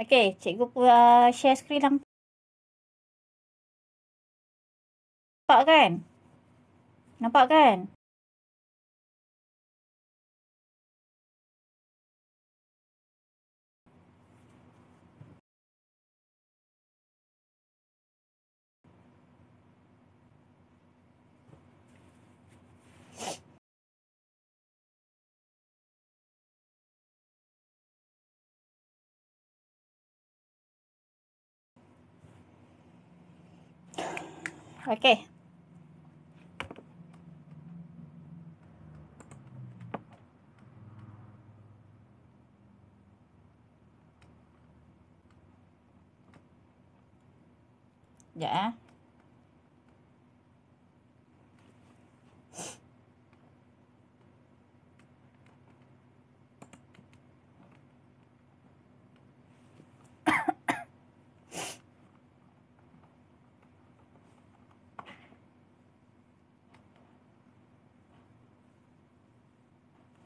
Okey, cikgu uh, share screen lang. Nampak kan? Nampak kan? ok, Dạ.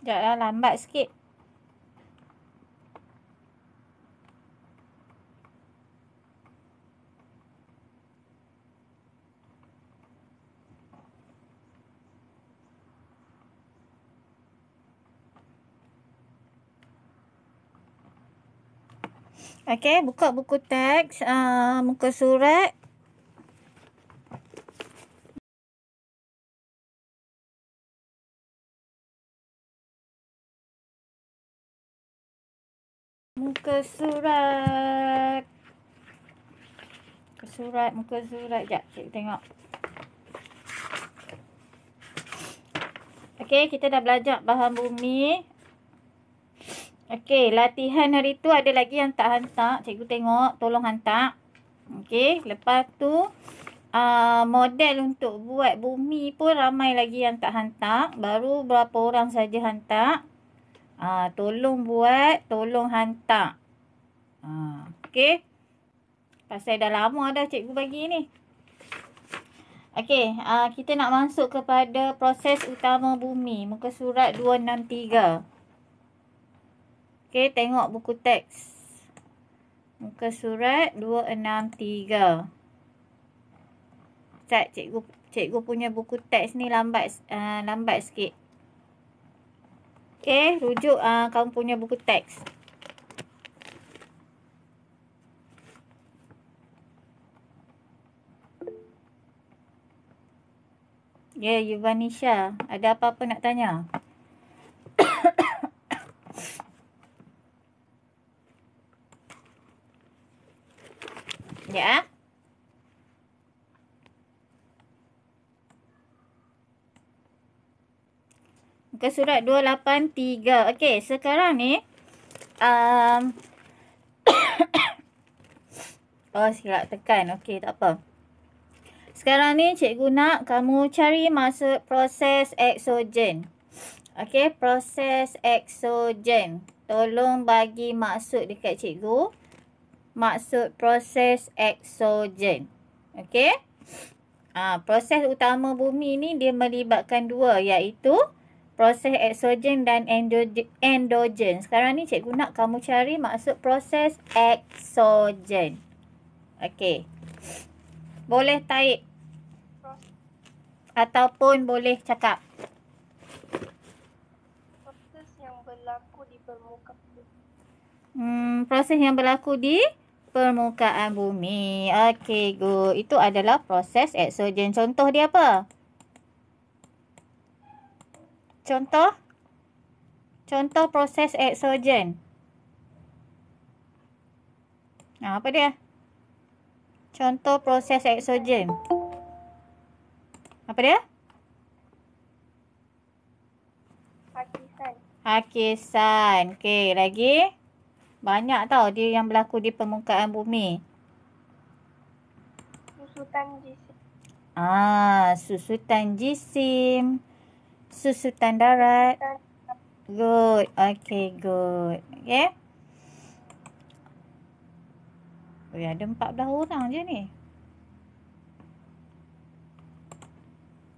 Sekejap lah, lambat sikit. Okay, buka buku teks, uh, muka surat. muka surat muka surat muka surat jap cik tengok Okey, kita dah belajar bahan bumi. Okey, latihan hari tu ada lagi yang tak hantar. Cikgu tengok, tolong hantar. Okey, lepas tu uh, model untuk buat bumi pun ramai lagi yang tak hantar. Baru berapa orang saja hantar. Ha, tolong buat, tolong hantar. Ha, okay. Pasal dah lama dah cikgu bagi ni. Okay, ha, kita nak masuk kepada proses utama bumi. Muka surat 263. Okay, tengok buku teks. Muka surat 263. Ustaz, cikgu, cikgu punya buku teks ni lambat uh, lambat sikit. Okay, rujuk uh, kamu punya buku teks. Ya, yeah, Yuvanisha. Ada apa-apa nak tanya? ya. Yeah. ke surat 283. Okey, sekarang ni um Oh, sila tekan. Okey, tak apa. Sekarang ni cikgu nak kamu cari maksud proses exogen. Okey, proses exogen. Tolong bagi maksud dekat cikgu. Maksud proses exogen. Okey? Ah, proses utama bumi ni dia melibatkan dua iaitu proses exogen dan endogen. Sekarang ni cikgu nak kamu cari maksud proses exogen. Okey. Boleh taip. Ataupun boleh cakap. Proses yang berlaku di permukaan bumi. Hmm, proses yang berlaku di permukaan bumi. Okey, good. Itu adalah proses exogen. Contoh dia apa? Contoh? Contoh proses exogen. Ha, apa dia? Contoh proses exogen. Apa dia? Hakisan. Hakisan. Okey, lagi? Banyak tau dia yang berlaku di permukaan bumi. Susutan jisim. Ah, susutan jisim. Susu susutan darat. Good. Okay, good. Okay. Oh, ada empat belah orang je ni.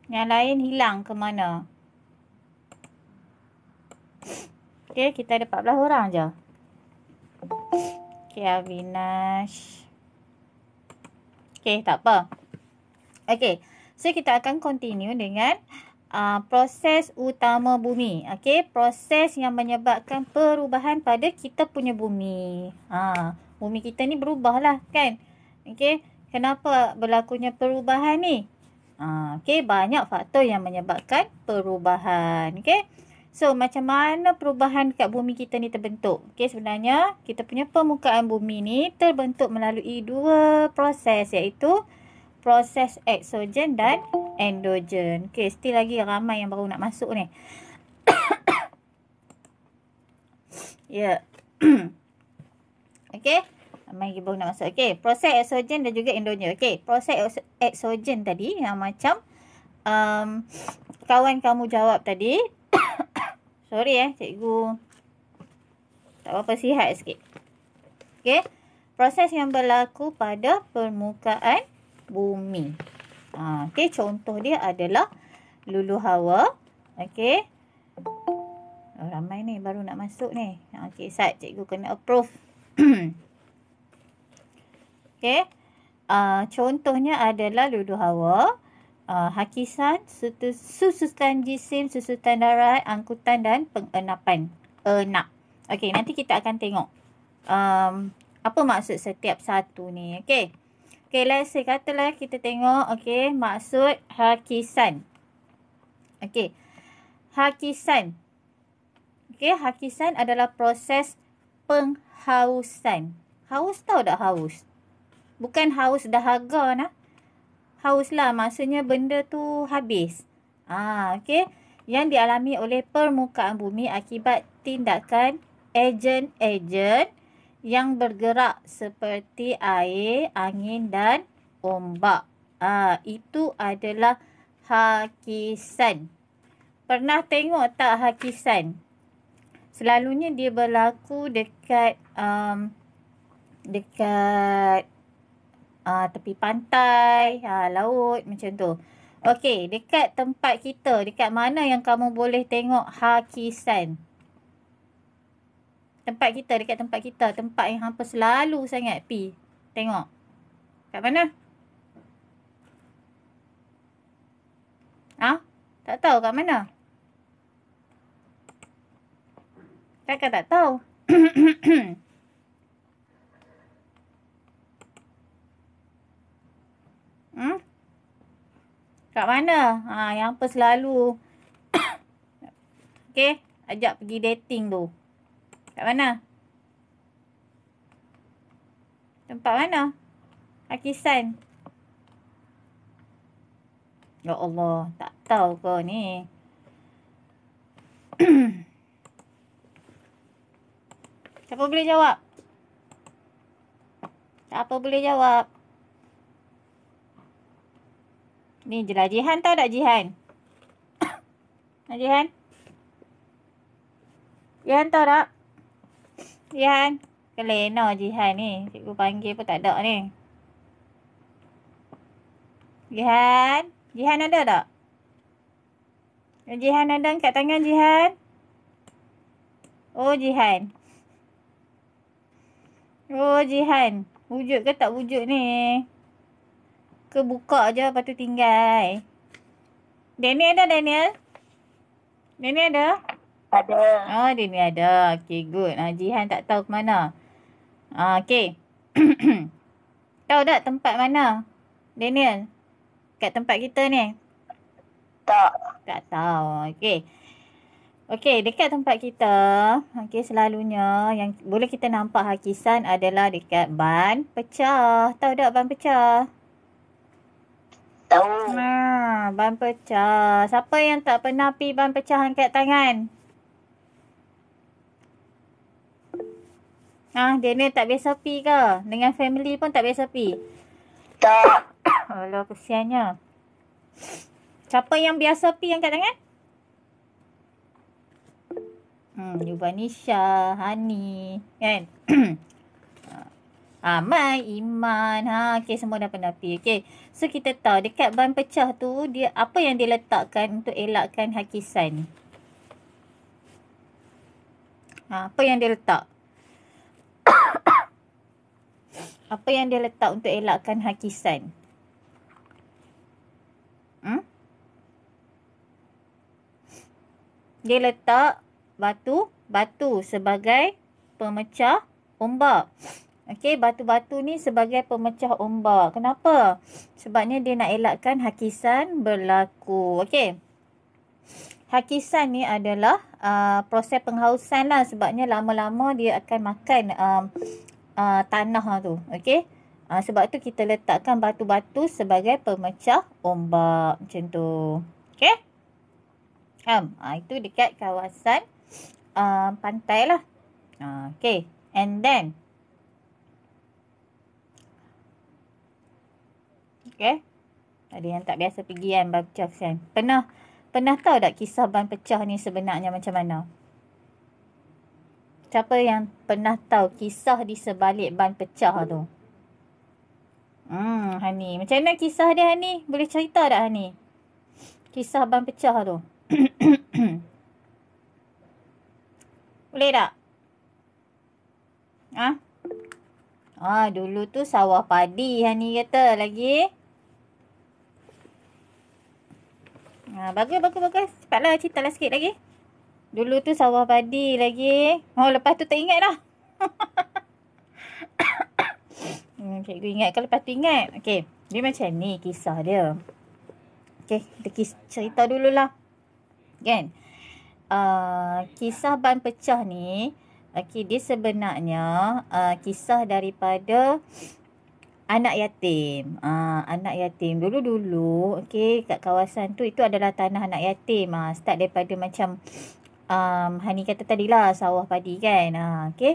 Yang lain hilang ke mana? Okay, kita ada empat belah orang je. Okay, Avinash. Okay, tak apa. Okay, so kita akan continue dengan uh, proses utama bumi. Okey, proses yang menyebabkan perubahan pada kita punya bumi. Ha, bumi kita ni berubahlah kan? Okey, kenapa berlakunya perubahan ni? Ha, okey, banyak faktor yang menyebabkan perubahan. Okey. So, macam mana perubahan kat bumi kita ni terbentuk? Okey, sebenarnya kita punya permukaan bumi ni terbentuk melalui dua proses iaitu proses exogen dan endogen. Okey, still lagi ramai yang baru nak masuk ni. ya. Yeah. Okey. Ramai lagi baru nak masuk. Okey, proses exogen dan juga endogen. Okey, proses exogen tadi yang macam um, kawan kamu jawab tadi. Sorry eh, cikgu. Tak apa-apa, sihat sikit. Okey. Proses yang berlaku pada permukaan bumi. Ha, okay, contoh dia adalah lulu hawa. Okay. Oh, ramai ni baru nak masuk ni. Okay, ha, Sat, cikgu kena approve. okay. Uh, ah, contohnya adalah lulu hawa. Uh, hakisan, susu, susutan jisim, susutan darat, angkutan dan pengenapan. Enak. Okay, nanti kita akan tengok. Um, apa maksud setiap satu ni. Okay. Okay, let's say katalah kita tengok, Okey, maksud hakisan. Okey, hakisan. Okey, hakisan adalah proses penghausan. Haus tau tak haus? Bukan haus dahaga nak. Haus lah, maksudnya benda tu habis. Ah, okey. Yang dialami oleh permukaan bumi akibat tindakan ejen-ejen. Agent -agent yang bergerak seperti air, angin dan ombak. Ha, itu adalah hakisan. Pernah tengok tak hakisan? Selalunya dia berlaku dekat um, dekat uh, tepi pantai, ha, laut macam tu. Okey, dekat tempat kita, dekat mana yang kamu boleh tengok hakisan? Hakisan tempat kita dekat tempat kita tempat yang hampa selalu sangat pi tengok kat mana ah ha? tak tahu kat mana Kakak tak tahu. hmm? Kat mana? Ha, yang apa selalu. okay. Ajak pergi dating tu. Kat mana? Tempat mana? Pakistan. Ya Allah, tak tahu ke ni. Siapa boleh jawab? Siapa boleh jawab? Ni je lah Jihan tau tak Jihan? Jihan? Jihan tau tak? Jihan. Ya, Kelena Jihan ni. Cikgu panggil pun tak ada ni. Jihan. Jihan ada tak? Jihan ada angkat tangan Jihan. Oh Jihan. Oh Jihan. Wujud ke tak wujud ni? Ke buka je lepas tu tinggal. Daniel ada Daniel? Daniel ada? ada. Oh, dia ni ada. Okay, good. Uh, Jihan tak tahu ke mana. Uh, okay. tahu tak tempat mana? Daniel? Kat tempat kita ni? Tak. Tak tahu. Okay. Okay dekat tempat kita, okey selalunya yang boleh kita nampak hakisan adalah dekat ban pecah. Tahu tak ban pecah? Tahu. Ha, ban pecah. Siapa yang tak pernah pi ban pecah angkat tangan? Ha, ni tak biasa pi ke? Dengan family pun tak biasa pi? Tak. Alah, kesiannya. Siapa yang biasa pi angkat tangan? Hmm, Yubanisha, Hani, kan? ha, Mai, Iman, ha, okay, semua dah pernah pergi, okay. So, kita tahu dekat ban pecah tu, dia apa yang diletakkan untuk elakkan hakisan? Ha, apa yang dia letak? Apa yang dia letak untuk elakkan hakisan? Hmm? Dia letak batu, batu sebagai pemecah ombak. Okey, batu-batu ni sebagai pemecah ombak. Kenapa? Sebabnya dia nak elakkan hakisan berlaku. Okey. Hakisan ni adalah uh, proses penghausan lah. Sebabnya lama-lama dia akan makan uh, uh, tanah lah tu. Okay. Uh, sebab tu kita letakkan batu-batu sebagai pemecah ombak. Macam tu. Okay. Um, uh, ah, itu dekat kawasan uh, pantai lah. Uh, ah, okay. And then. Okay. Ada yang tak biasa pergi kan Bang Chef kan. Pernah, pernah tahu tak kisah ban pecah ni sebenarnya macam mana? Siapa yang pernah tahu kisah di sebalik ban pecah tu? Hmm, Hani. Macam mana kisah dia, Hani? Boleh cerita tak, Hani? Kisah ban pecah tu. Boleh tak? Ah, ha? ah dulu tu sawah padi, Hani kata lagi. Ah, bagus, bagus, bagus. Cepatlah, ceritalah sikit lagi. Dulu tu sawah padi lagi. Oh, lepas tu tak ingat dah. Hmm, cikgu ingat kalau lepas tu ingat. Okay. Dia macam ni kisah dia. Okay. Kita kis- cerita dululah. Kan? Uh, kisah ban pecah ni. Okay. Dia sebenarnya uh, kisah daripada anak yatim. Uh, anak yatim. Dulu-dulu. Okay. Kat kawasan tu. Itu adalah tanah anak yatim. Uh, start daripada macam um, Hani kata tadi lah sawah padi kan. Ha, okay.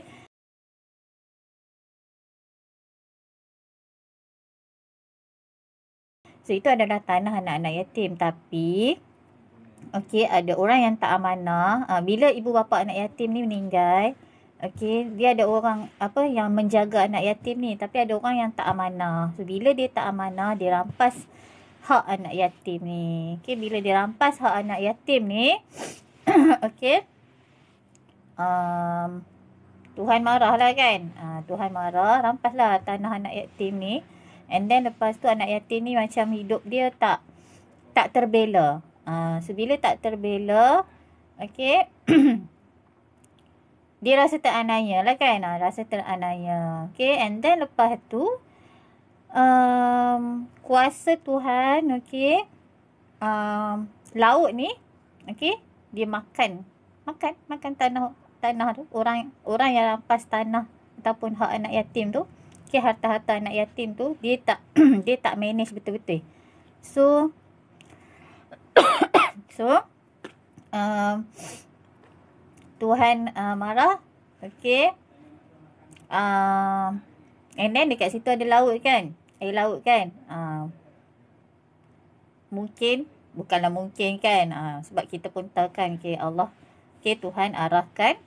So itu adalah tanah anak-anak yatim tapi okay ada orang yang tak amanah uh, bila ibu bapa anak yatim ni meninggal okay dia ada orang apa yang menjaga anak yatim ni tapi ada orang yang tak amanah so bila dia tak amanah dia rampas hak anak yatim ni Okay bila dia rampas hak anak yatim ni okay. Um, Tuhan marah lah kan. Uh, Tuhan marah. Rampas lah tanah anak yatim ni. And then lepas tu anak yatim ni macam hidup dia tak tak terbela. Uh, so bila tak terbela. Okay. dia rasa teranaya lah kan. Uh, rasa teranaya. Okay. And then lepas tu. Um, kuasa Tuhan. Okay. Um, laut ni. Okay dia makan makan makan tanah tanah tu orang orang yang rampas tanah ataupun hak anak yatim tu ke okay, harta-harta anak yatim tu dia tak dia tak manage betul-betul so so uh, Tuhan uh, marah okey uh, and then dekat situ ada laut kan air laut kan uh, mungkin bukanlah mungkin kan ha, sebab kita pun tahu kan okay, Allah okay, Tuhan arahkan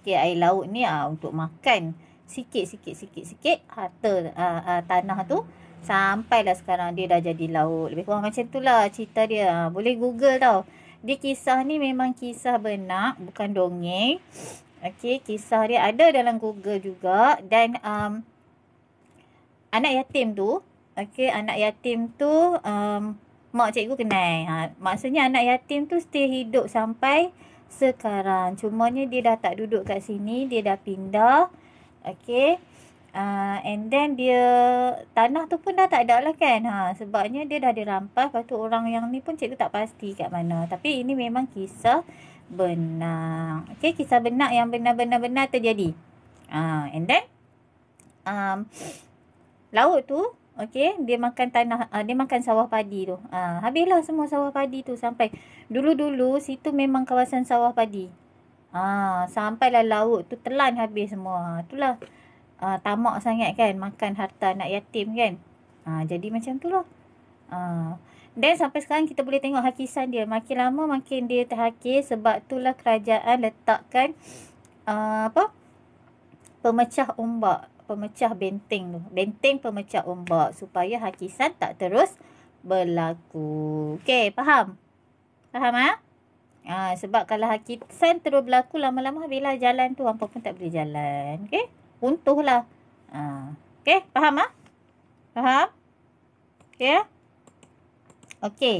okay, air laut ni ha, untuk makan sikit-sikit-sikit-sikit harta ha, ha, tanah tu sampailah sekarang dia dah jadi laut lebih kurang macam tu lah cerita dia ha, boleh google tau dia kisah ni memang kisah benar, bukan dongeng Okay, kisah dia ada dalam Google juga dan um, anak yatim tu, okay, anak yatim tu um, mak cikgu kenal. Ha, maksudnya anak yatim tu still hidup sampai sekarang. Cuma ni dia dah tak duduk kat sini. Dia dah pindah. Okay. Uh, ah, and then dia tanah tu pun dah tak ada lah kan. Ha, sebabnya dia dah dirampas. Lepas tu orang yang ni pun cikgu tak pasti kat mana. Tapi ini memang kisah benar. Okay. Kisah benar yang benar-benar-benar terjadi. Uh, and then. Um, laut tu Okey, dia makan tanah, uh, dia makan sawah padi tu. Uh, habislah semua sawah padi tu sampai dulu-dulu situ memang kawasan sawah padi. Ah, uh, sampailah laut tu telan habis semua. Ah, itulah uh, tamak sangat kan makan harta anak yatim kan. Ah, uh, jadi macam itulah. Ah, uh, dan sampai sekarang kita boleh tengok hakisan dia. Makin lama makin dia terhakis sebab itulah kerajaan letakkan uh, apa? Pemecah ombak pemecah benteng tu. Benteng pemecah ombak supaya hakisan tak terus berlaku. Okey, faham? Faham ah? Ha? Ha, sebab kalau hakisan terus berlaku lama-lama bila jalan tu hampa pun tak boleh jalan. Okey? Runtuhlah. Ha. Okey, faham ah? Ha? Faham? Okey. Okey.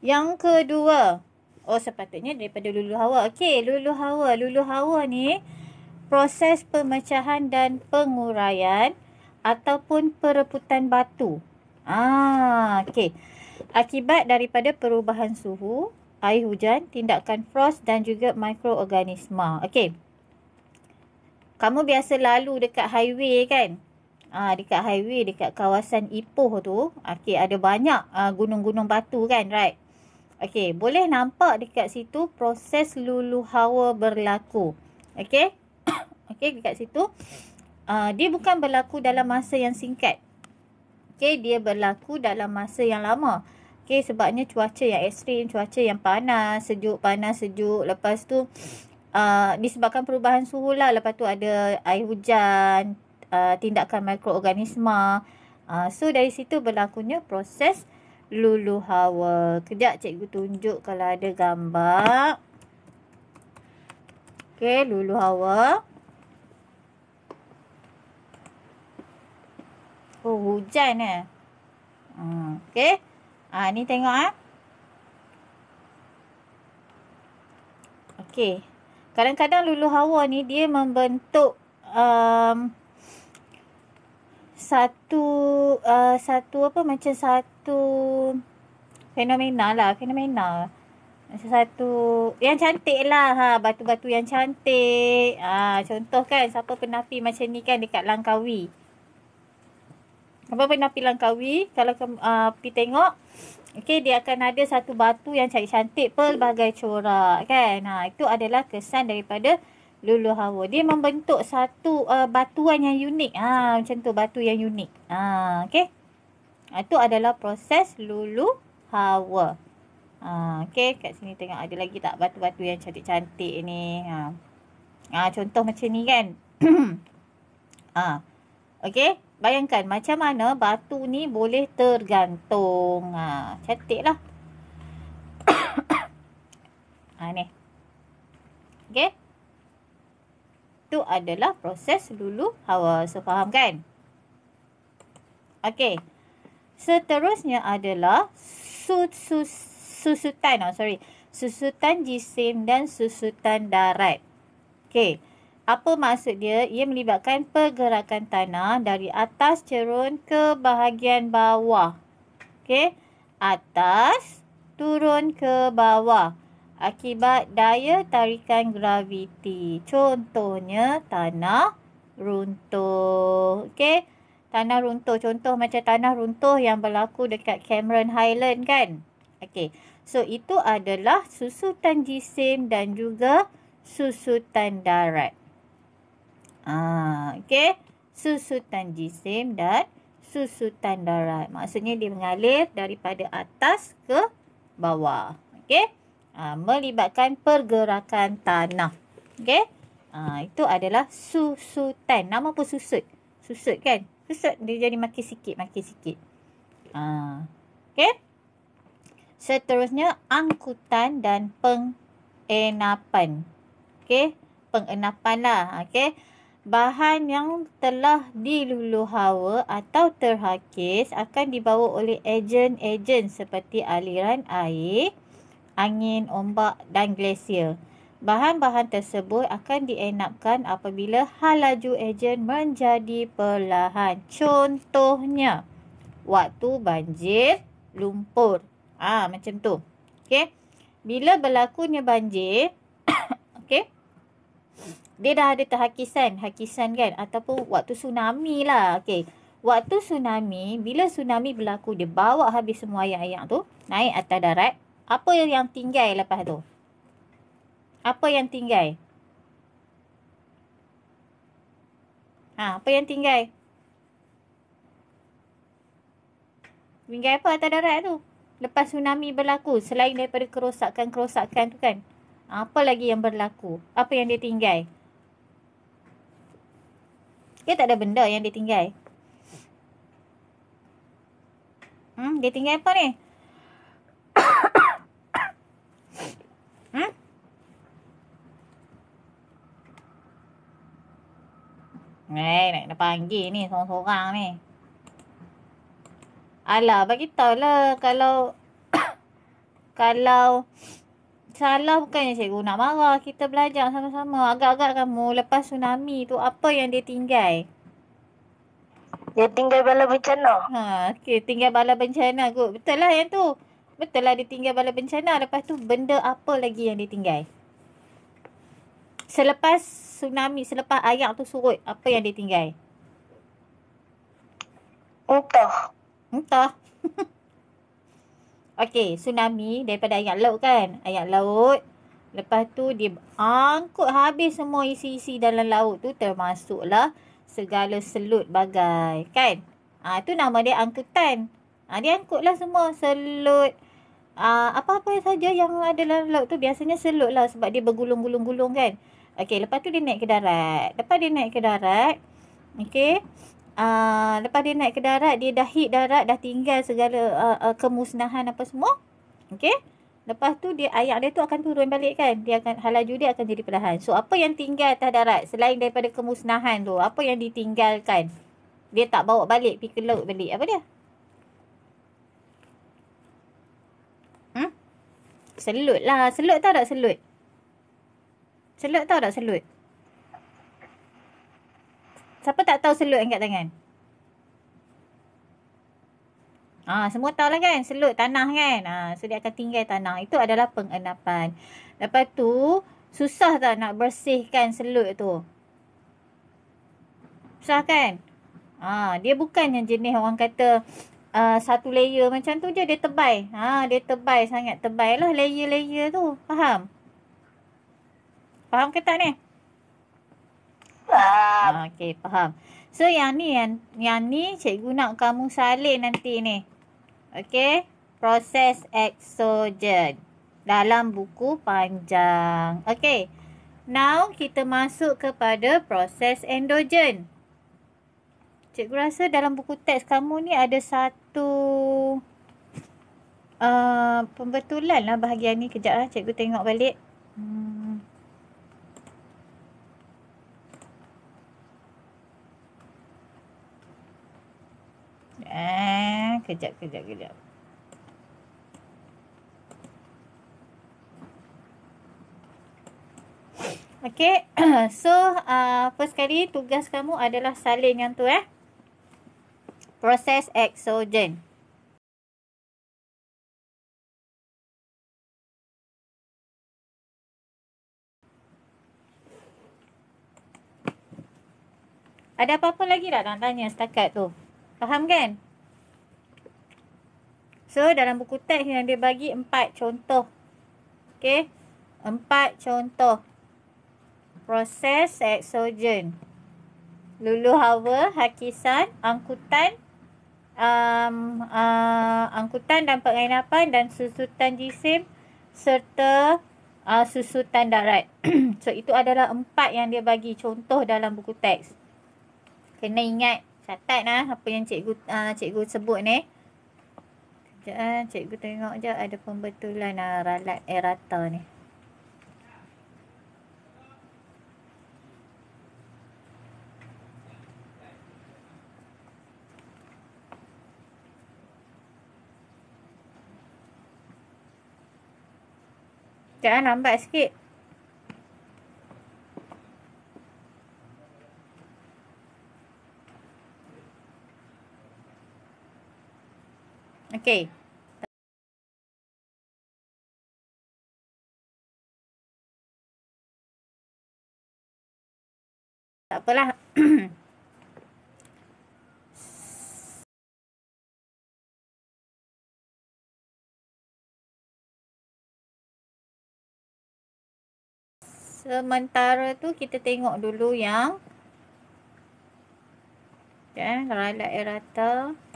Yang kedua. Oh, sepatutnya daripada lulu hawa. Okey, lulu hawa. Lulu hawa ni proses pemecahan dan penguraian ataupun pereputan batu. Ah, okey. Akibat daripada perubahan suhu, air hujan, tindakan frost dan juga mikroorganisma. Okey. Kamu biasa lalu dekat highway kan? Ah, dekat highway dekat kawasan Ipoh tu, okey ada banyak ah, gunung-gunung batu kan, right? Okey, boleh nampak dekat situ proses lulu hawa berlaku. Okey? Okey, dekat situ. Uh, dia bukan berlaku dalam masa yang singkat. Okey, dia berlaku dalam masa yang lama. Okey, sebabnya cuaca yang ekstrim, cuaca yang panas, sejuk, panas, sejuk. Lepas tu, uh, disebabkan perubahan suhu lah. Lepas tu ada air hujan, uh, tindakan mikroorganisma. Uh, so, dari situ berlakunya proses lulu hawa. Kejap cikgu tunjuk kalau ada gambar. Okey, lulu hawa. Okey. Oh, hujan eh. Hmm, okay. Ha, ah, ni tengok ah. Okay. Kadang-kadang lulu hawa ni dia membentuk um, satu uh, satu apa macam satu fenomena lah. Fenomena. Macam satu yang cantik lah. Ha, batu-batu yang cantik. Ha, contoh kan siapa pernah macam ni kan dekat Langkawi. Ha, apa-apa Nabi Langkawi kalau ke, uh, ah, pergi tengok okey dia akan ada satu batu yang cantik cantik pelbagai corak kan ha itu adalah kesan daripada lulu hawa dia membentuk satu uh, batuan yang unik ha macam tu batu yang unik ha okey itu adalah proses lulu hawa ha okey kat sini tengok ada lagi tak batu-batu yang cantik-cantik ni ha ha contoh macam ni kan ha okey bayangkan macam mana batu ni boleh tergantung. Ha, cantik lah. ha, ni. Okay. Itu adalah proses lulu hawa. So, faham kan? Okay. Seterusnya adalah susutan. Oh, sorry. Susutan jisim dan susutan darat. Okay. Apa maksud dia? Ia melibatkan pergerakan tanah dari atas cerun ke bahagian bawah. Okey. Atas turun ke bawah akibat daya tarikan graviti. Contohnya tanah runtuh. Okey. Tanah runtuh. Contoh macam tanah runtuh yang berlaku dekat Cameron Highland kan. Okey. So itu adalah susutan jisim dan juga susutan darat. Ah, okay. susutan jisim dan susutan darat. Maksudnya dia mengalir daripada atas ke bawah. Okay, Ha, ah, melibatkan pergerakan tanah. Okay, Ha, ah, itu adalah susutan. Nama pun susut. Susut kan? Susut dia jadi makin sikit, makin sikit. Ha, Okey. Seterusnya, angkutan dan pengenapan. Okay, Pengenapan lah. Okey bahan yang telah diluluhawa atau terhakis akan dibawa oleh ejen-ejen seperti aliran air, angin, ombak dan glasier. Bahan-bahan tersebut akan dienapkan apabila halaju ejen menjadi perlahan. Contohnya, waktu banjir, lumpur. Ah, macam tu. Okey. Bila berlakunya banjir, okey dia dah ada terhakisan, hakisan kan ataupun waktu tsunami lah. okay? Waktu tsunami, bila tsunami berlaku dia bawa habis semua ayam-ayam tu naik atas darat. Apa yang tinggal lepas tu? Apa yang tinggal? Ha, apa yang tinggal? Tinggal apa atas darat tu? Lepas tsunami berlaku selain daripada kerosakan-kerosakan tu kan? apa lagi yang berlaku? Apa yang dia tinggal? Dia tak ada benda yang dia tinggal. Hmm, dia tinggal apa ni? hmm? Hey, eh, nak kena panggil ni seorang-seorang ni. Alah, bagitahulah kalau... kalau salah bukannya cikgu nak marah. Kita belajar sama-sama. Agak-agak kamu lepas tsunami tu apa yang dia tinggal? Dia tinggal bala bencana. Ha, okay, tinggal bala bencana kot. Betul lah yang tu. Betul lah dia tinggal bala bencana. Lepas tu benda apa lagi yang dia tinggal? Selepas tsunami, selepas ayam tu surut, apa yang dia tinggal? Entah. Entah. Okey, tsunami daripada ayat laut kan? Ayat laut. Lepas tu dia angkut habis semua isi-isi dalam laut tu termasuklah segala selut bagai. Kan? Ah tu nama dia angkutan. Ah dia angkutlah semua selut. Ah apa-apa saja yang ada dalam laut tu biasanya selut lah sebab dia bergulung-gulung-gulung kan? Okey, lepas tu dia naik ke darat. Lepas dia naik ke darat, okey, Ah, lepas dia naik ke darat, dia dah hit darat, dah tinggal segala uh, uh, kemusnahan apa semua. Okey. Lepas tu dia ayak dia tu akan turun balik kan. Dia akan halaju dia akan jadi perlahan. So apa yang tinggal atas darat selain daripada kemusnahan tu? Apa yang ditinggalkan? Dia tak bawa balik pergi ke laut balik. Apa dia? Hmm? Selut lah. Selut tau tak selut? Selut tau tak selut? Siapa tak tahu selut angkat tangan? Ah, semua tahu lah kan selut tanah kan. Ah, so dia akan tinggal tanah. Itu adalah pengendapan. Lepas tu susah tak nak bersihkan selut tu. Susah kan? Ah, dia bukan yang jenis orang kata uh, satu layer macam tu je dia tebal. Ha, ah, dia tebal sangat tebal lah layer-layer tu. Faham? Faham ke tak ni? faham. Ha, Okey, faham. So yang ni yang, yang ni cikgu nak kamu salin nanti ni. Okey, proses exogen dalam buku panjang. Okey. Now kita masuk kepada proses endogen. Cikgu rasa dalam buku teks kamu ni ada satu uh, pembetulan lah bahagian ni. Kejap lah cikgu tengok balik. Hmm. kejap kejap kejap Okay, so uh, first kali tugas kamu adalah salin yang tu eh. Proses exogen. Ada apa-apa lagi tak nak tanya setakat tu? Faham kan? So dalam buku teks yang dia bagi empat contoh. Okay. Empat contoh. Proses exogen. Lulu hawa, hakisan, angkutan. Um, uh, angkutan dan penganapan dan susutan jisim. Serta uh, susutan darat. so itu adalah empat yang dia bagi contoh dalam buku teks. Kena ingat catat lah apa yang cikgu uh, cikgu sebut ni. Sekejap eh, cikgu tengok je ada pembetulan lah ralat air rata ni. Sekejap eh, nampak sikit. Okay. Tak apalah. Sementara tu kita tengok dulu yang. Okay. Ya, Rala air rata. Rata.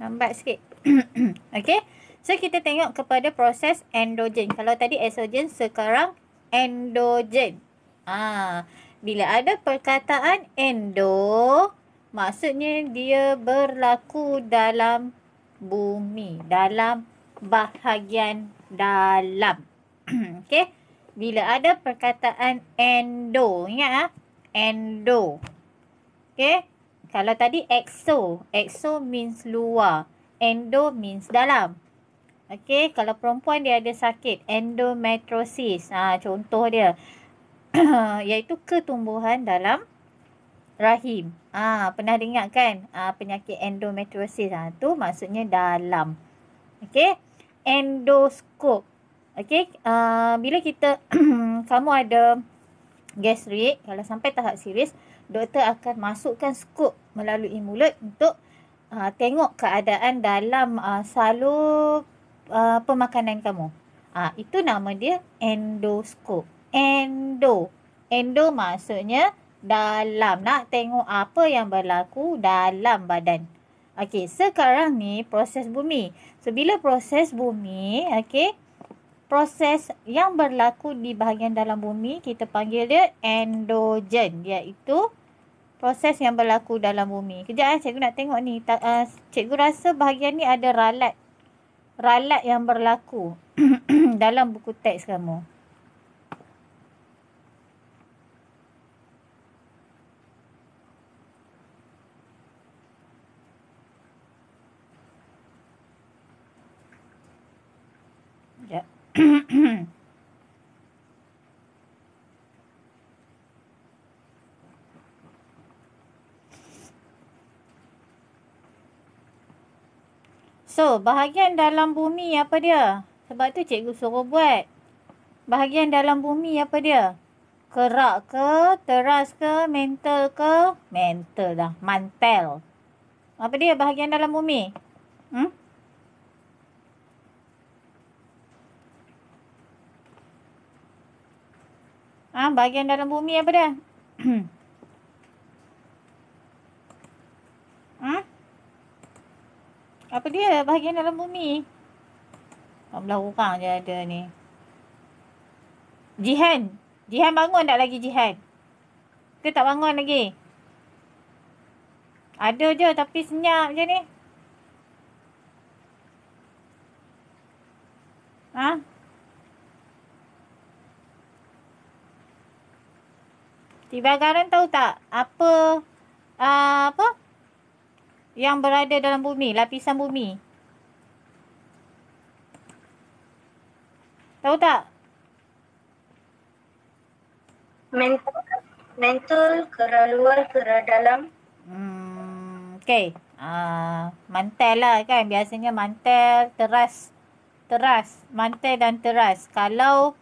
lambat sikit. okay. So, kita tengok kepada proses endogen. Kalau tadi exogen, sekarang endogen. Ah, bila ada perkataan endo, maksudnya dia berlaku dalam bumi. Dalam bahagian dalam. okay. Bila ada perkataan endo, ingat ah. Endo. Okay. Kalau tadi exo, exo means luar, endo means dalam. Okey, kalau perempuan dia ada sakit endometriosis, ha, contoh dia iaitu ketumbuhan dalam rahim. Ah, ha, pernah dengar kan? Ah, ha, penyakit endometriosis ha, tu maksudnya dalam. Okey, endoskop. Okey, uh, bila kita kamu ada Gastric, kalau sampai tahap serius doktor akan masukkan skop melalui mulut untuk uh, tengok keadaan dalam uh, salur uh, pemakanan kamu uh, itu nama dia endoskop endo endo maksudnya dalam nak tengok apa yang berlaku dalam badan okey sekarang ni proses bumi so bila proses bumi okey proses yang berlaku di bahagian dalam bumi kita panggil dia endogen iaitu proses yang berlaku dalam bumi. Kejap eh cikgu nak tengok ni. Ta, uh, cikgu rasa bahagian ni ada ralat. Ralat yang berlaku dalam buku teks kamu. So, bahagian dalam bumi apa dia? Sebab tu cikgu suruh buat. Bahagian dalam bumi apa dia? Kerak ke? Teras ke? Mental ke? Mental dah. Mantel. Apa dia bahagian dalam bumi? Hmm? Ha, bahagian dalam bumi apa dia? ha? Apa dia bahagian dalam bumi? Belah orang je ada ni. Jihan. Jihan bangun tak lagi Jihan? Ke tak bangun lagi? Ada je tapi senyap je ni. Ha? Tiba garam tahu tak apa uh, apa yang berada dalam bumi, lapisan bumi. Tahu tak? Mental, mental kera luar, kera dalam. Hmm, okay. Uh, ah, mantel lah kan. Biasanya mantel, teras. Teras. Mantel dan teras. Kalau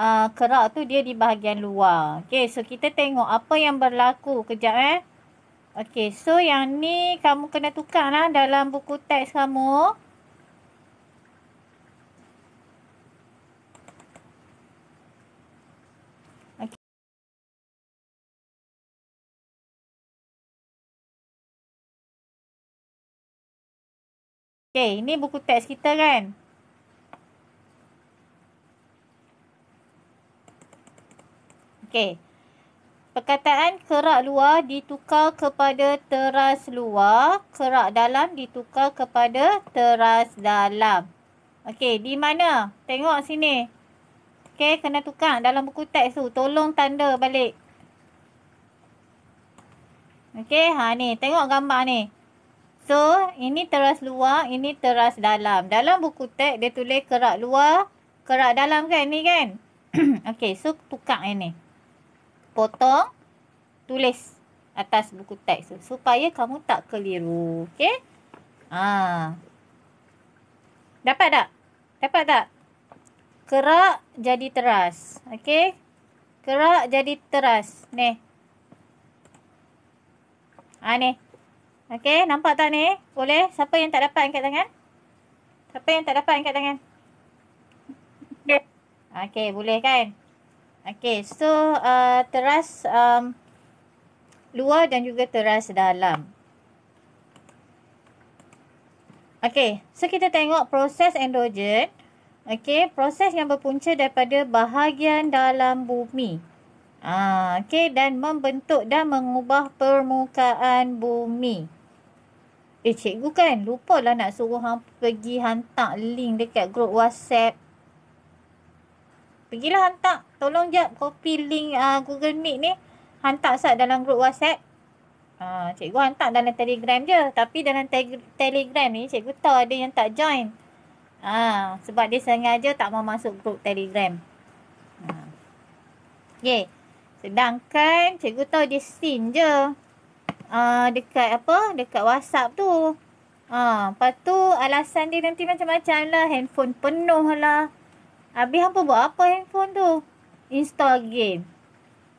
uh, kerak tu dia di bahagian luar. Okay, so kita tengok apa yang berlaku. Kejap eh. Okay, so yang ni kamu kena tukar lah dalam buku teks kamu. Okay, ini buku teks kita kan? Okey. Perkataan kerak luar ditukar kepada teras luar. Kerak dalam ditukar kepada teras dalam. Okey, di mana? Tengok sini. Okey, kena tukar dalam buku teks tu. Tolong tanda balik. Okey, ha ni. Tengok gambar ni. So, ini teras luar, ini teras dalam. Dalam buku teks, dia tulis kerak luar, kerak dalam kan ni kan? Okey, so tukar yang ni potong, tulis atas buku teks tu supaya kamu tak keliru. okay? Ha. Dapat tak? Dapat tak? Kerak jadi teras. okay? Kerak jadi teras. Ni. Ha ni. Okey, nampak tak ni? Boleh? Siapa yang tak dapat angkat tangan? Siapa yang tak dapat angkat tangan? Okay, boleh kan? Okay, so uh, teras um, luar dan juga teras dalam. Okay, so kita tengok proses endogen. Okay, proses yang berpunca daripada bahagian dalam bumi. Ah, okay, dan membentuk dan mengubah permukaan bumi. Eh, cikgu kan lupa lah nak suruh pergi hantar link dekat grup WhatsApp Pergilah hantar. Tolong jap copy link uh, Google Meet ni. Hantar sat dalam grup WhatsApp. Uh, cikgu hantar dalam telegram je. Tapi dalam te- telegram ni cikgu tahu ada yang tak join. Uh, sebab dia sengaja tak mau masuk grup telegram. Uh. Ah. Okay. Sedangkan cikgu tahu dia sin je. Uh, dekat apa? Dekat WhatsApp tu. Uh, lepas tu alasan dia nanti macam-macam lah. Handphone penuh lah. Habis hampa buat apa handphone tu? Install game.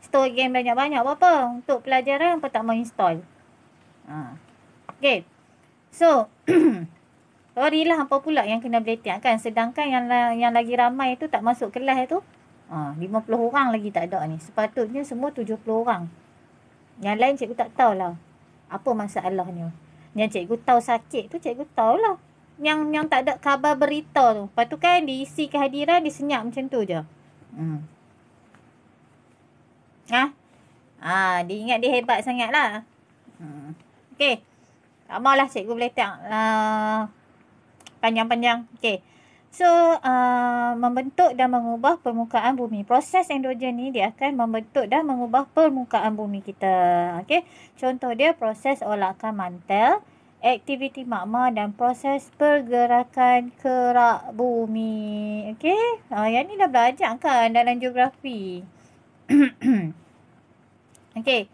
store game banyak-banyak apa-apa. Untuk pelajaran hampa tak mau install. Ha. Okay. So. sorry lah hampa pula yang kena beletik kan. Sedangkan yang yang lagi ramai tu tak masuk kelas tu. Ha, 50 orang lagi tak ada ni. Sepatutnya semua 70 orang. Yang lain cikgu tak tahulah. Apa masalahnya. Yang cikgu tahu sakit tu cikgu tahulah. lah yang yang tak ada khabar berita tu. Lepas tu kan dia isi kehadiran dia senyap macam tu je. Hmm. Ha? Ha, dia ingat dia hebat sangat lah. Hmm. Okay. Tak maulah cikgu boleh tengok. Uh, panjang-panjang. Okay. So, uh, membentuk dan mengubah permukaan bumi. Proses endogen ni dia akan membentuk dan mengubah permukaan bumi kita. Okay. Contoh dia proses olakan mantel aktiviti magma dan proses pergerakan kerak bumi. Okey? Ah, yang ni dah belajar kan dalam geografi. Okey.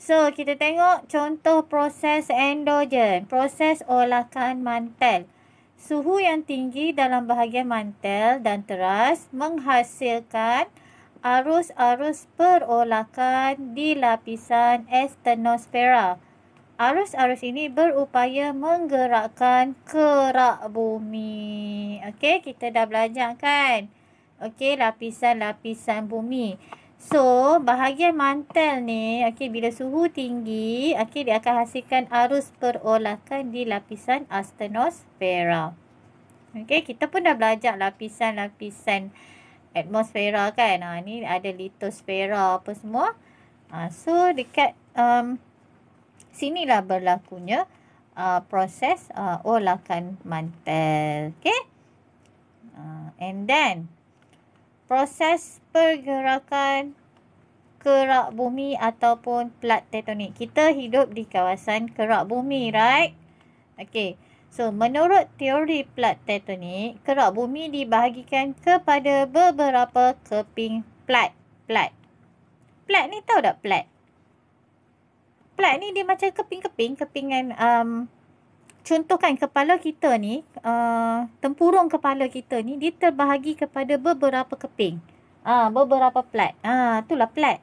So, kita tengok contoh proses endogen. Proses olakan mantel. Suhu yang tinggi dalam bahagian mantel dan teras menghasilkan arus-arus perolakan di lapisan estenosfera. Okey? arus-arus ini berupaya menggerakkan kerak bumi. Okey, kita dah belajar kan? Okey, lapisan-lapisan bumi. So, bahagian mantel ni, okey, bila suhu tinggi, okey, dia akan hasilkan arus perolakan di lapisan astenosfera. Okey, kita pun dah belajar lapisan-lapisan atmosfera kan? Ha, ni ada litosfera apa semua. Ha, so, dekat... Um, sinilah berlakunya uh, proses uh, olahkan mantel. Okay? Uh, and then, proses pergerakan kerak bumi ataupun plat tektonik. Kita hidup di kawasan kerak bumi, right? Okay. So, menurut teori plat tektonik, kerak bumi dibahagikan kepada beberapa keping plat. Plat. Plat ni tahu tak plat? plat ni dia macam keping-keping, kepingan um, contoh kan kepala kita ni, uh, tempurung kepala kita ni dia terbahagi kepada beberapa keping. Ah, uh, beberapa plak. Ah, uh, itulah plak.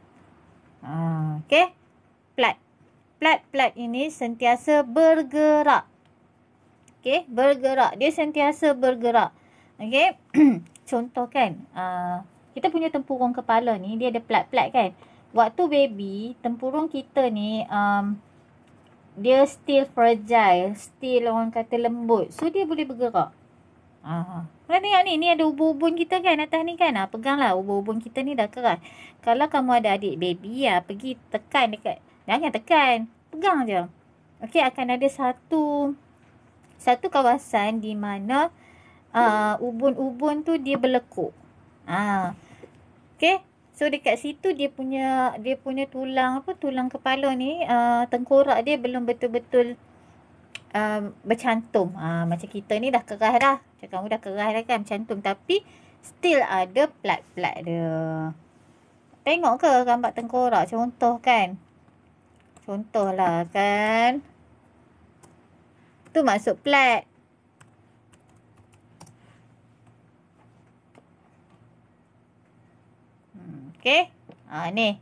Ah, uh, okey. plak Plat-plat ini sentiasa bergerak. Okey, bergerak. Dia sentiasa bergerak. Okey. contoh kan, uh, ah, kita punya tempurung kepala ni dia ada plak-plak kan? waktu baby tempurung kita ni um, dia still fragile still orang kata lembut so dia boleh bergerak Aha. Kan tengok ni, ni ada ubun-ubun kita kan atas ni kan. Ah, peganglah ubun-ubun kita ni dah keras. Kalau kamu ada adik baby ya, ah, pergi tekan dekat. Jangan tekan. Pegang je. Okey, akan ada satu satu kawasan di mana uh, ubun-ubun tu dia berlekuk. Ah. Okey, So dekat situ dia punya dia punya tulang apa tulang kepala ni uh, tengkorak dia belum betul-betul uh, bercantum. Uh, macam kita ni dah kerah dah. Macam kamu oh, dah kerah dah kan bercantum tapi still ada plat-plat dia. Tengok ke gambar tengkorak contoh kan. Contohlah kan. Tu maksud plat. Okey. Ha ni.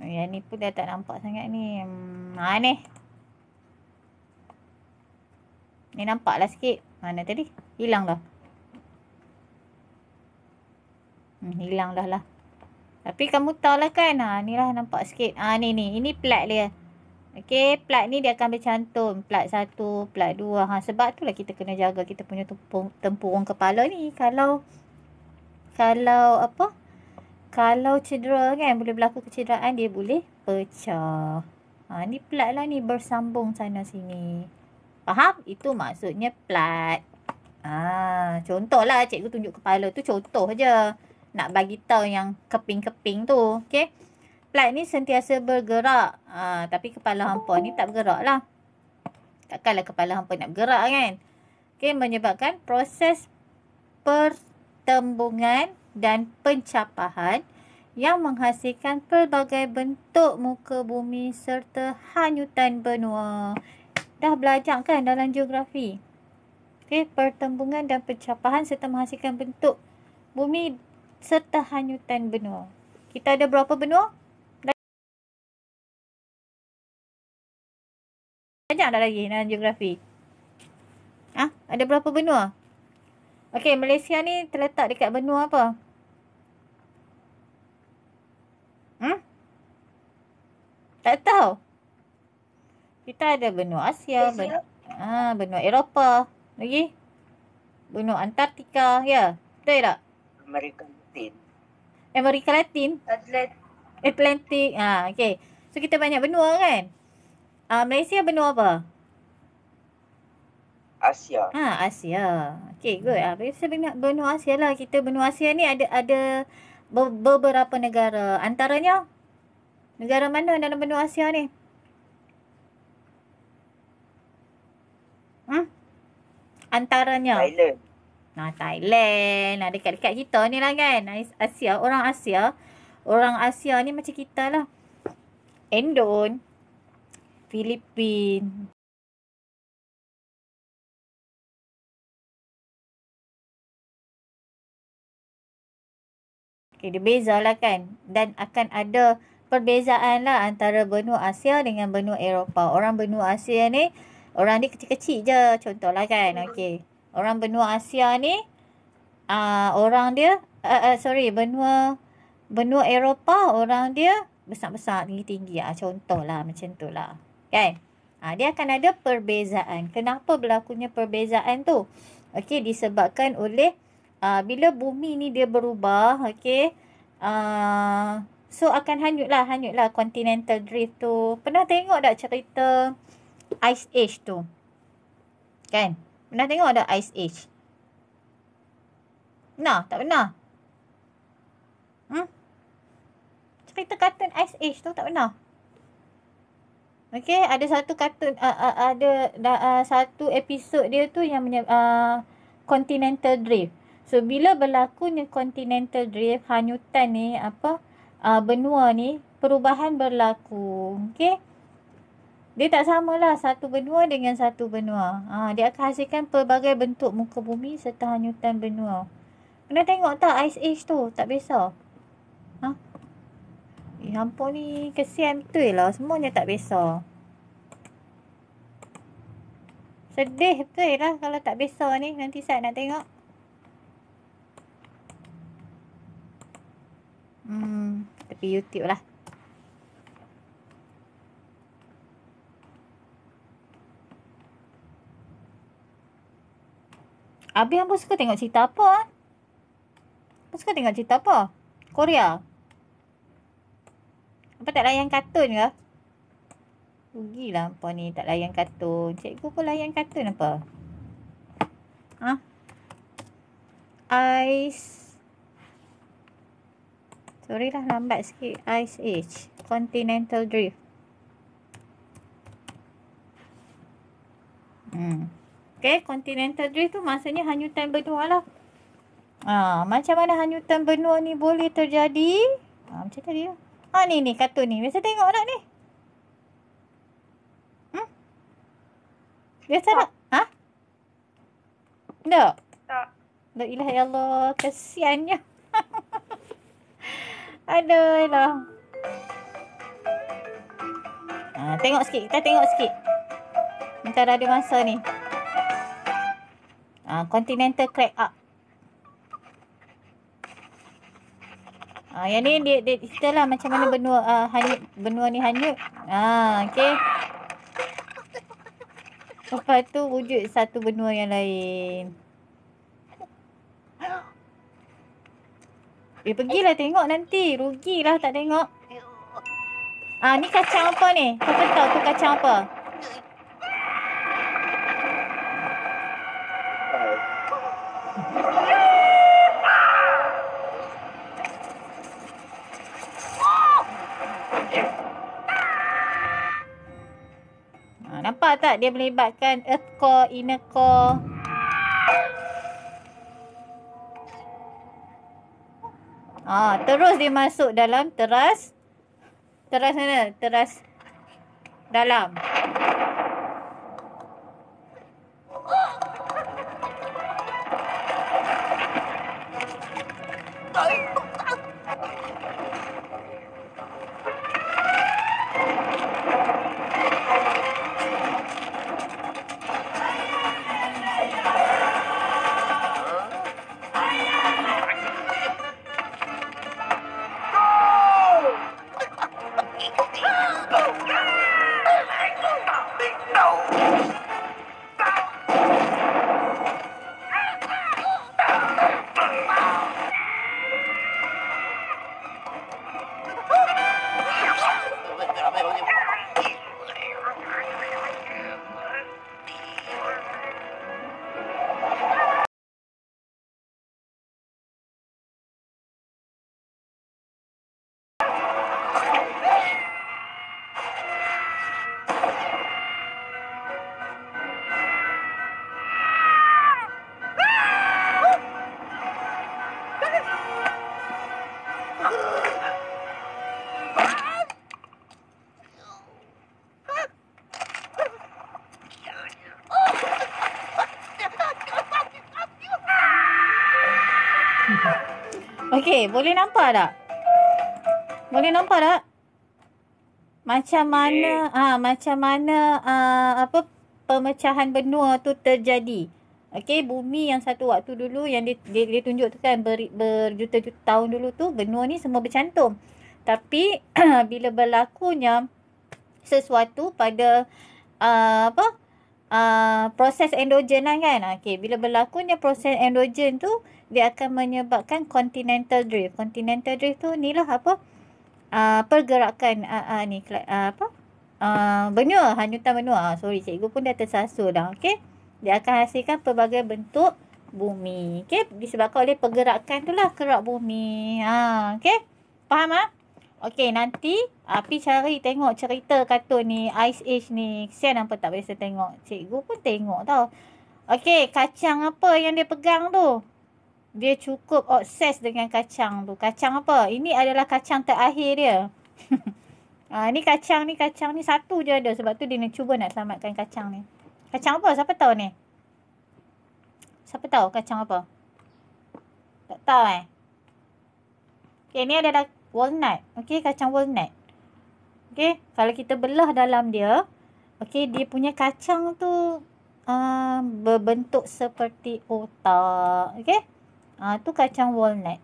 Yang ni pun dah tak nampak sangat ni. Hmm, ha ni. Ni nampaklah sikit. Mana tadi? Hilang dah. Hmm, hilang dah lah. Tapi kamu tahu lah kan. Ha, ni lah nampak sikit. Ha, ni ni. Ini plat dia. Okey, plat ni dia akan bercantum. Plat satu, plat dua. Ha, sebab tu lah kita kena jaga kita punya tempurung, tempurung kepala ni. Kalau, kalau apa? Uh, kalau cedera kan boleh berlaku kecederaan dia boleh pecah. Ha ni plat lah ni bersambung sana sini. Faham? Itu maksudnya plat. Ha contohlah cikgu tunjuk kepala tu contoh aja. Nak bagi tahu yang keping-keping tu, okay? Plat ni sentiasa bergerak. Ha, tapi kepala hampa ni tak bergerak lah. Takkanlah kepala hampa nak bergerak kan. Okay, menyebabkan proses pertembungan dan pencapahan yang menghasilkan pelbagai bentuk muka bumi serta hanyutan benua. Dah belajar kan dalam geografi? Okay, pertembungan dan pencapahan serta menghasilkan bentuk bumi serta hanyutan benua. Kita ada berapa benua? Banyak dah lagi dalam geografi. Ha? Ada berapa benua? Okey, Malaysia ni terletak dekat benua apa? Hmm? Tak tahu. Kita ada benua Asia, Asia. Ben- ha, benua Eropah. Lagi? Benua Antartika. Ya, yeah. betul tak? Amerika Latin. Amerika Latin? Atlantik. Atlantik. Ha, okey. So, kita banyak benua kan? Uh, Malaysia benua apa? Uh, Asia. Ha, Asia. Okay, good. Ha, saya banyak benua Asia lah. Kita benua Asia ni ada ada beberapa negara. Antaranya, negara mana dalam benua Asia ni? Hmm? Antaranya? Thailand. Nah, Thailand. Nah, dekat-dekat kita ni lah kan. Asia, orang Asia. Orang Asia ni macam kita lah. Endon. Filipin. Okay, dia bezalah kan. Dan akan ada perbezaan lah antara benua Asia dengan benua Eropah. Orang benua Asia ni, orang ni kecil-kecil je contohlah kan. Okay. Orang benua Asia ni, uh, orang dia, uh, uh, sorry, benua benua Eropah, orang dia besar-besar, tinggi-tinggi lah. Contohlah macam tu lah. Kan? Uh, dia akan ada perbezaan. Kenapa berlakunya perbezaan tu? Okay, disebabkan oleh uh, bila bumi ni dia berubah okay, uh, ah, so akan hanyutlah hanyutlah continental drift tu pernah tengok tak cerita ice age tu kan pernah tengok tak ice age nah tak pernah hmm cerita kartun ice age tu tak pernah Okay, ada satu kartun, uh, uh, ada uh, satu episod dia tu yang menyebabkan uh, Continental Drift. So bila berlakunya continental drift hanyutan ni apa uh, benua ni perubahan berlaku. Okey. Dia tak samalah satu benua dengan satu benua. Ha, dia akan hasilkan pelbagai bentuk muka bumi serta hanyutan benua. Pernah tengok tak ice age tu? Tak biasa. Ha? Eh, hampa ni kesian betul lah. Semuanya tak biasa. Sedih betul lah kalau tak biasa ni. Nanti saya nak tengok. Hmm. tepi YouTube lah. Abi hangpa suka tengok cerita apa? Apa ah? suka tengok cerita apa? Korea. Apa tak layan kartun ke? Rugilah hangpa ni tak layan kartun. Cikgu pun layan kartun apa? Ha? Ah. Ice Sorry lah, lambat sikit. Ice Age. Continental Drift. Hmm. Okay, Continental Drift tu maksudnya hanyutan benua lah. Ha, macam mana hanyutan benua ni boleh terjadi? Ha, macam tadi lah. Ha, ni ni, kartun ni. Biasa tengok nak ni? Hmm? Biasa tak? tak? Ha? Tak. Tak. Tak ilah ya Allah. Kesiannya. Aduh lah. Ha, tengok sikit. Kita tengok sikit. Macam ada masa ni. Ha, continental crack up. Ha, yang ni dia, dia cerita lah macam mana benua, uh, ah, hanyut, benua ni hanyut. Ha, okay. Lepas tu wujud satu benua yang lain. Eh pergilah tengok nanti. Rugilah tak tengok. Ah ni kacang apa ni? Kau tahu tu kacang apa? Ah, nampak tak dia melibatkan earth core, inner core. Ha, terus dia masuk dalam teras. Teras mana? Teras dalam. Okay, boleh nampak tak? Boleh nampak tak? Macam mana ah okay. ha, macam mana uh, apa pemecahan benua tu terjadi? Okey, bumi yang satu waktu dulu yang dia dia, dia tunjuk tu kan ber, berjuta-juta tahun dulu tu benua ni semua bercantum. Tapi bila berlakunya sesuatu pada uh, apa? Uh, proses endogen lah kan. Okey, bila berlakunya proses endogen tu dia akan menyebabkan continental drift. Continental drift tu ni lah apa? Uh, pergerakan uh, uh, ni uh, apa? Uh, benua, hanyutan benua. Ah, sorry, cikgu pun dah tersasul dah. Okey dia akan hasilkan pelbagai bentuk bumi. Okey, disebabkan oleh pergerakan itulah lah kerak bumi. Ha, okey. Faham ah? Okey, nanti api cari tengok cerita kartun ni Ice Age ni. Kesian apa tak biasa tengok. Cikgu pun tengok tau. Okey, kacang apa yang dia pegang tu? Dia cukup obses dengan kacang tu. Kacang apa? Ini adalah kacang terakhir dia. ha, ni kacang ni, kacang ni satu je ada. Sebab tu dia nak cuba nak selamatkan kacang ni. Kacang apa? Siapa tahu ni? Siapa tahu kacang apa? Tak tahu eh. Okay, ni ada walnut. Okay, kacang walnut. Okay, kalau kita belah dalam dia. Okay, dia punya kacang tu um, berbentuk seperti otak. Okay, uh, tu kacang walnut.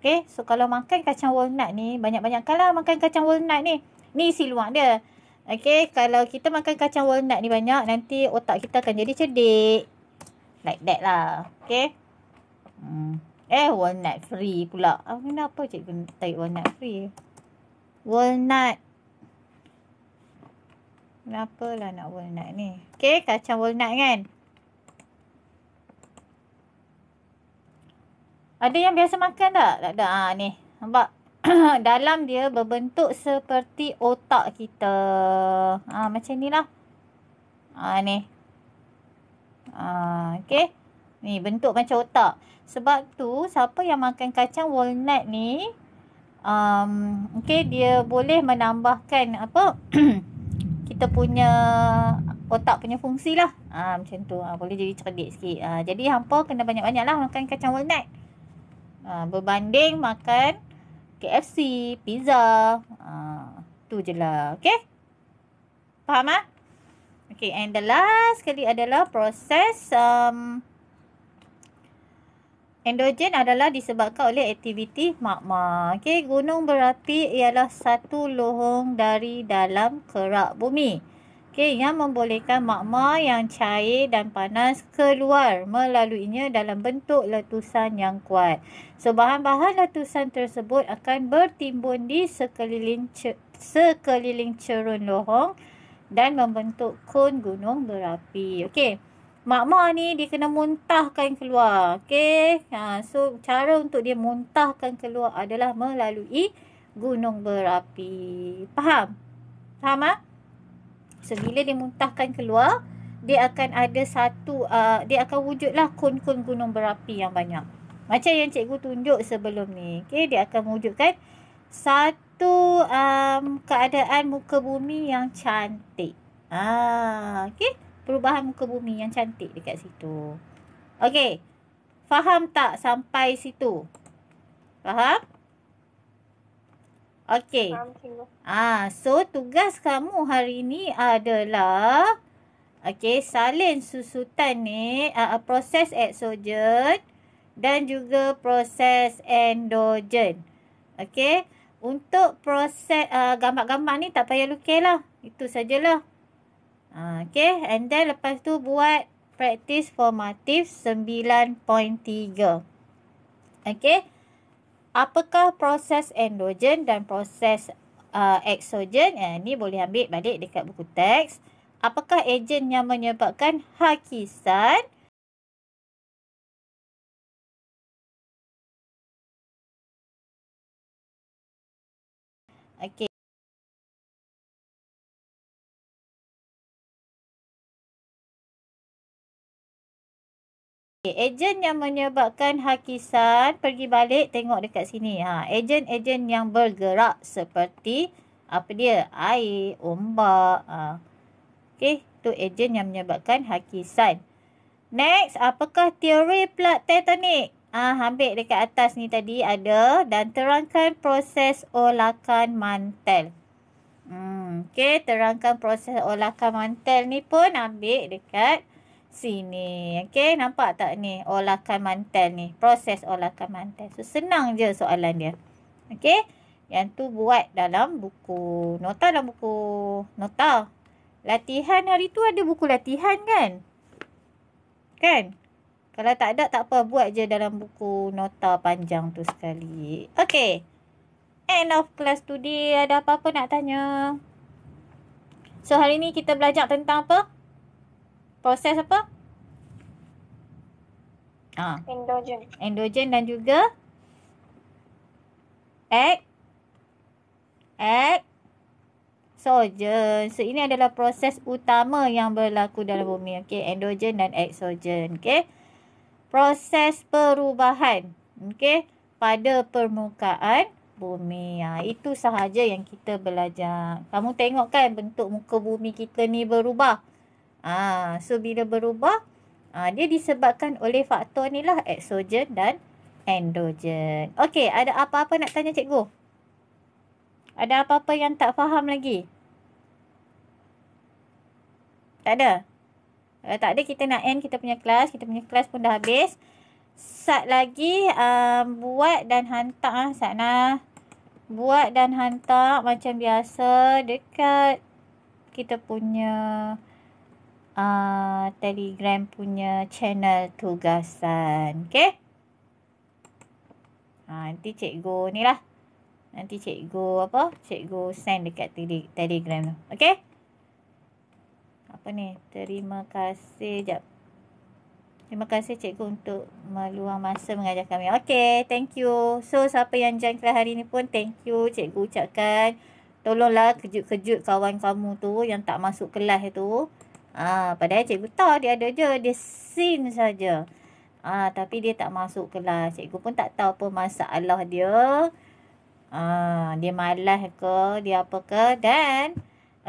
Okay, so kalau makan kacang walnut ni, banyak-banyak kalah makan kacang walnut ni. Ni isi luar dia. Okay, kalau kita makan kacang walnut ni banyak, nanti otak kita akan jadi cedek. Like that lah. Okay. Hmm. Eh, walnut free pula. Ah, kenapa cikgu tarik walnut free? Walnut. Kenapa lah nak walnut ni? Okay, kacang walnut kan? Ada yang biasa makan tak? Tak ada. Ah, ni. Nampak? dalam dia berbentuk seperti otak kita. Ha, macam ah, ni lah. Ha, ni. Ha, okay. Ni bentuk macam otak. Sebab tu siapa yang makan kacang walnut ni. Um, okay dia boleh menambahkan apa. kita punya otak punya fungsi lah. Ha, ah, macam tu. Ha, boleh jadi cerdik sikit. Ha, jadi hampa kena banyak-banyak lah makan kacang walnut. Ha, berbanding makan KFC, pizza. Ha, tu je lah. Okay? Faham tak? Ha? Okay, and the last sekali adalah proses um, Endogen adalah disebabkan oleh aktiviti magma. Okey, gunung berapi ialah satu lohong dari dalam kerak bumi. Okey, yang membolehkan magma yang cair dan panas keluar melaluinya dalam bentuk letusan yang kuat. So, bahan-bahan letusan tersebut akan bertimbun di sekeliling sekeliling cerun lohong dan membentuk kon gunung berapi. Okey, magma ni dia kena muntahkan keluar. Okey, ha, so cara untuk dia muntahkan keluar adalah melalui gunung berapi. Faham? Faham tak? Ah? Ha? So bila dia muntahkan keluar Dia akan ada satu uh, Dia akan wujudlah kun-kun gunung berapi yang banyak Macam yang cikgu tunjuk sebelum ni okay, Dia akan wujudkan Satu um, keadaan muka bumi yang cantik ah, okay? Perubahan muka bumi yang cantik dekat situ Okay Faham tak sampai situ? Faham? Okey. Ah, so tugas kamu hari ini adalah okey, salin susutan ni, ah, ah proses exogen dan juga proses endogen. Okey. Untuk proses ah gambar-gambar ni tak payah lukis lah. Itu sajalah. Uh, ah, okay. And then lepas tu buat practice formative 9.3. Okay apakah proses endogen dan proses uh, exogen? Uh, ni boleh ambil balik dekat buku teks. Apakah agen yang menyebabkan hakisan? Okey. Okay, ejen yang menyebabkan hakisan pergi balik tengok dekat sini. Ha, ejen-ejen yang bergerak seperti apa dia? Air, ombak. Ha. Okey, tu ejen yang menyebabkan hakisan. Next, apakah teori plat tektonik? Ah, ha, ambil dekat atas ni tadi ada dan terangkan proses olakan mantel. Hmm, okey, terangkan proses olakan mantel ni pun ambil dekat sini. Okey, nampak tak ni olahkan mantel ni, proses olahkan mantel. So senang je soalan dia. Okey? Yang tu buat dalam buku, nota dalam buku, nota. Latihan hari tu ada buku latihan kan? Kan? Kalau tak ada tak apa, buat je dalam buku nota panjang tu sekali. Okey. End of class today. Ada apa-apa nak tanya? So hari ni kita belajar tentang apa? proses apa? Ha. Endogen. Endogen dan juga ek ek exogen. So ini adalah proses utama yang berlaku dalam bumi. Okey, endogen dan exogen. Okey. Proses perubahan. Okey. Pada permukaan bumi. Ha, itu sahaja yang kita belajar. Kamu tengok kan bentuk muka bumi kita ni berubah. Ha, so bila berubah, ha, dia disebabkan oleh faktor ni lah exogen dan endogen. Okey, ada apa-apa nak tanya cikgu? Ada apa-apa yang tak faham lagi? Tak ada? Kalau eh, tak ada, kita nak end kita punya kelas. Kita punya kelas pun dah habis. Sat lagi um, buat dan hantar lah Sat nah. Buat dan hantar macam biasa dekat kita punya uh, telegram punya channel tugasan. Okay? Ha, ah, nanti cikgu ni lah. Nanti cikgu apa? Cikgu send dekat tele- telegram tu. Okay? Apa ni? Terima kasih. Sekejap. Terima kasih cikgu untuk meluang masa mengajar kami. Okay, thank you. So, siapa yang join kelas hari ni pun, thank you cikgu ucapkan. Tolonglah kejut-kejut kawan kamu tu yang tak masuk kelas tu. Ah, padahal cikgu tahu dia ada je, dia sin saja. Ah, tapi dia tak masuk kelas. Cikgu pun tak tahu apa masalah dia. Ah, dia malas ke, dia apa ke dan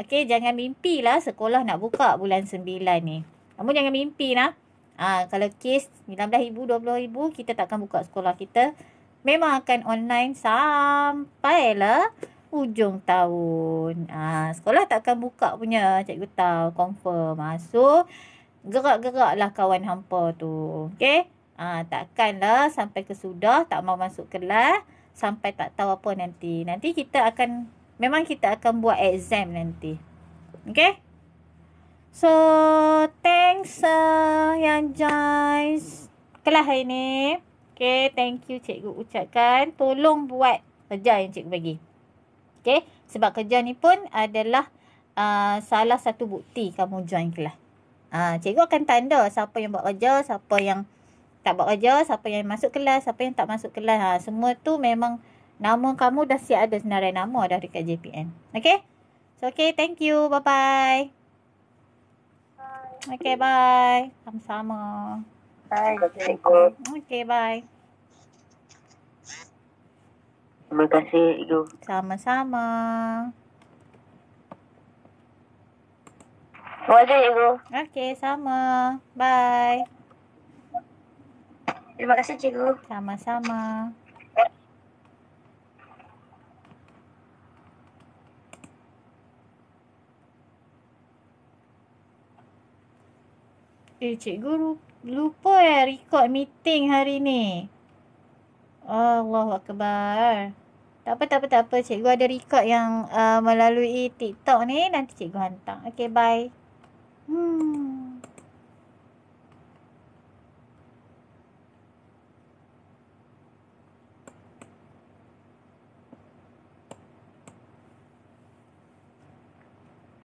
okey jangan mimpilah sekolah nak buka bulan 9 ni. Kamu jangan mimpi lah. Ah, kalau kes 19,000, 20,000 kita takkan buka sekolah kita. Memang akan online sampai lah hujung tahun. Ha, sekolah takkan buka punya cikgu tahu. Confirm. Ha, so, gerak lah kawan hampa tu. Okay? Ha, ah, takkanlah sampai kesudah tak mau masuk kelas. Sampai tak tahu apa nanti. Nanti kita akan, memang kita akan buat exam nanti. Okay? So, thanks uh, yang join kelas hari ni. Okay, thank you cikgu ucapkan. Tolong buat kerja yang cikgu bagi. Okay. Sebab kerja ni pun adalah uh, salah satu bukti kamu join kelas. Uh, cikgu akan tanda siapa yang buat kerja, siapa yang tak buat kerja, siapa yang masuk kelas, siapa yang tak masuk kelas. Ha, semua tu memang nama kamu dah siap ada senarai nama dah dekat JPN. Okay. So, okay. Thank you. Bye-bye. Bye. Okay. Bye. Sama-sama. Bye. Okay. Bye. Terima kasih Ibu. Sama-sama. Terima kasih Ibu. Okey, sama. Bye. Terima kasih Cikgu. Sama-sama. Eh, cikgu lupa ya record meeting hari ni. Allahuakbar. Allahuakbar. Tak apa, tak apa, tak apa. Cikgu ada record yang uh, melalui TikTok ni. Nanti cikgu hantar. Okay, bye. Hmm.